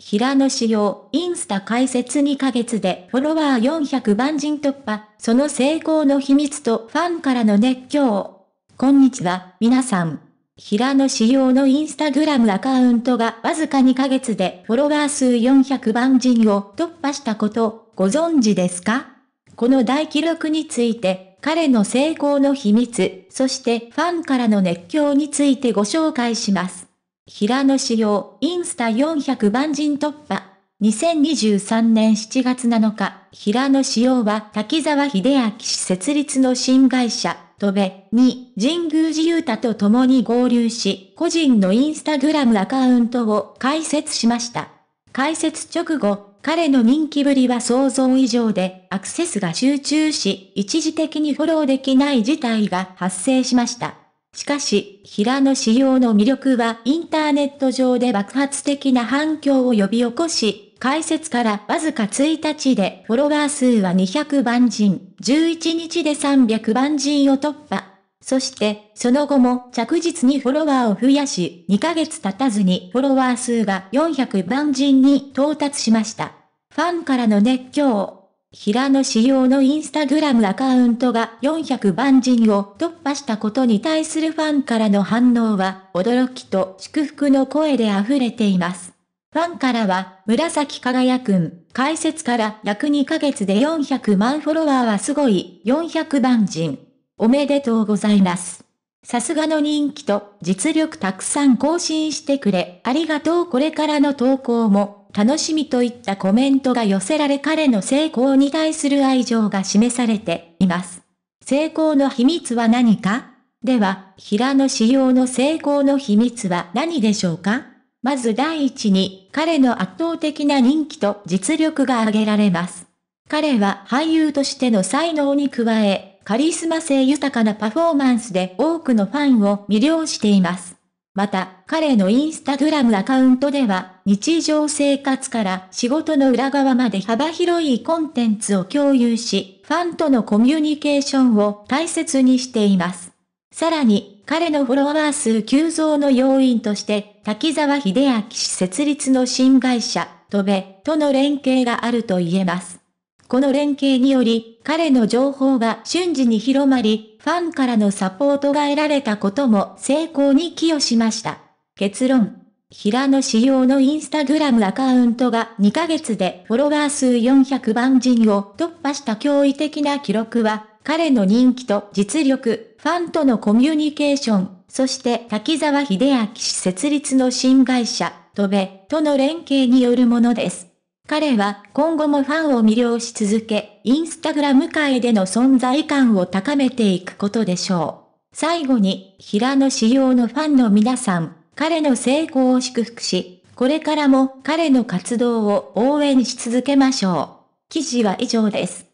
平野紫耀、インスタ解説2ヶ月でフォロワー400万人突破、その成功の秘密とファンからの熱狂。こんにちは、皆さん。平野紫耀のインスタグラムアカウントがわずか2ヶ月でフォロワー数400万人を突破したこと、ご存知ですかこの大記録について、彼の成功の秘密、そしてファンからの熱狂についてご紹介します。平野紫耀、インスタ400万人突破。2023年7月7日、平野紫耀は滝沢秀明氏設立の新会社、戸部に神宮寺勇太と共に合流し、個人のインスタグラムアカウントを開設しました。開設直後、彼の人気ぶりは想像以上で、アクセスが集中し、一時的にフォローできない事態が発生しました。しかし、平野仕様の魅力はインターネット上で爆発的な反響を呼び起こし、解説からわずか1日でフォロワー数は200万人、11日で300万人を突破。そして、その後も着実にフォロワーを増やし、2ヶ月経たずにフォロワー数が400万人に到達しました。ファンからの熱狂、平野仕様のインスタグラムアカウントが400万人を突破したことに対するファンからの反応は、驚きと祝福の声で溢れています。ファンからは、紫輝くん、解説から約2ヶ月で400万フォロワーはすごい、400万人。おめでとうございます。さすがの人気と実力たくさん更新してくれ、ありがとうこれからの投稿も、楽しみといったコメントが寄せられ彼の成功に対する愛情が示されています。成功の秘密は何かでは、平野仕様の成功の秘密は何でしょうかまず第一に、彼の圧倒的な人気と実力が挙げられます。彼は俳優としての才能に加え、カリスマ性豊かなパフォーマンスで多くのファンを魅了しています。また、彼のインスタグラムアカウントでは、日常生活から仕事の裏側まで幅広いコンテンツを共有し、ファンとのコミュニケーションを大切にしています。さらに、彼のフォロワー数急増の要因として、滝沢秀明氏設立の新会社、トベとの連携があると言えます。この連携により、彼の情報が瞬時に広まり、ファンからのサポートが得られたことも成功に寄与しました。結論。平野仕耀のインスタグラムアカウントが2ヶ月でフォロワー数400万人を突破した驚異的な記録は、彼の人気と実力、ファンとのコミュニケーション、そして滝沢秀明氏設立の新会社、とべ、との連携によるものです。彼は今後もファンを魅了し続け、インスタグラム界での存在感を高めていくことでしょう。最後に、平野仕様のファンの皆さん、彼の成功を祝福し、これからも彼の活動を応援し続けましょう。記事は以上です。